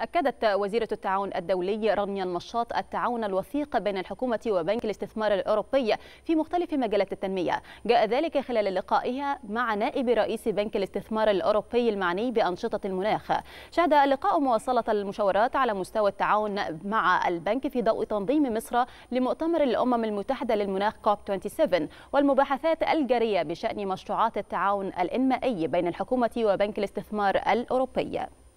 أكدت وزيرة التعاون الدولي رمي النشاط التعاون الوثيق بين الحكومة وبنك الاستثمار الأوروبي في مختلف مجالات التنمية جاء ذلك خلال لقائها مع نائب رئيس بنك الاستثمار الأوروبي المعني بأنشطة المناخ شهد اللقاء مواصلة المشاورات على مستوى التعاون مع البنك في ضوء تنظيم مصر لمؤتمر الأمم المتحدة للمناخ كوب 27 والمباحثات الجارية بشأن مشروعات التعاون الإنمائي بين الحكومة وبنك الاستثمار الأوروبي